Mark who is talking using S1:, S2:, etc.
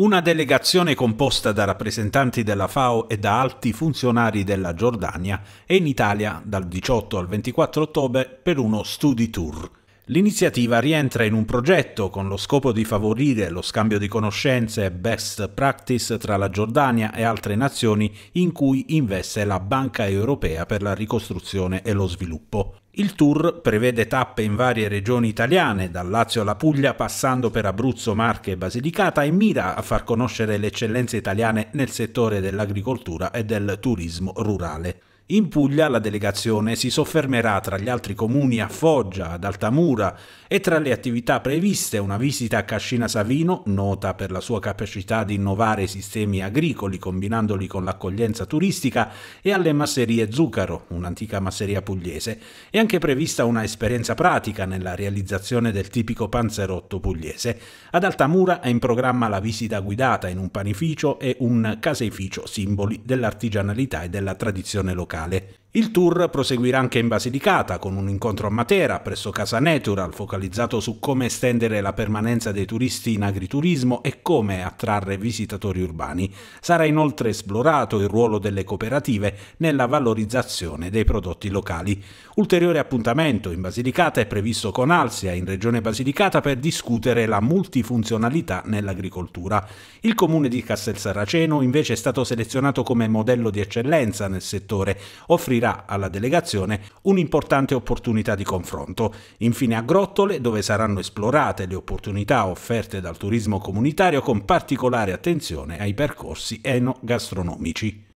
S1: una delegazione composta da rappresentanti della FAO e da alti funzionari della Giordania è in Italia dal 18 al 24 ottobre per uno study tour. L'iniziativa rientra in un progetto con lo scopo di favorire lo scambio di conoscenze e best practice tra la Giordania e altre nazioni in cui investe la Banca europea per la ricostruzione e lo sviluppo. Il tour prevede tappe in varie regioni italiane, dal Lazio alla Puglia passando per Abruzzo, Marche e Basilicata e mira a far conoscere le eccellenze italiane nel settore dell'agricoltura e del turismo rurale. In Puglia la delegazione si soffermerà tra gli altri comuni a Foggia, ad Altamura e tra le attività previste una visita a Cascina Savino, nota per la sua capacità di innovare i sistemi agricoli combinandoli con l'accoglienza turistica, e alle masserie Zucaro, un'antica masseria pugliese. È anche prevista una esperienza pratica nella realizzazione del tipico panzerotto pugliese. Ad Altamura è in programma la visita guidata in un panificio e un caseificio, simboli dell'artigianalità e della tradizione locale locale il tour proseguirà anche in Basilicata con un incontro a Matera presso Casa Natural focalizzato su come estendere la permanenza dei turisti in agriturismo e come attrarre visitatori urbani. Sarà inoltre esplorato il ruolo delle cooperative nella valorizzazione dei prodotti locali. Ulteriore appuntamento in Basilicata è previsto con Alsia in Regione Basilicata per discutere la multifunzionalità nell'agricoltura. Il comune di Castel Saraceno invece è stato selezionato come modello di eccellenza nel settore, offrendo offrirà alla delegazione un'importante opportunità di confronto. Infine a Grottole, dove saranno esplorate le opportunità offerte dal turismo comunitario con particolare attenzione ai percorsi enogastronomici.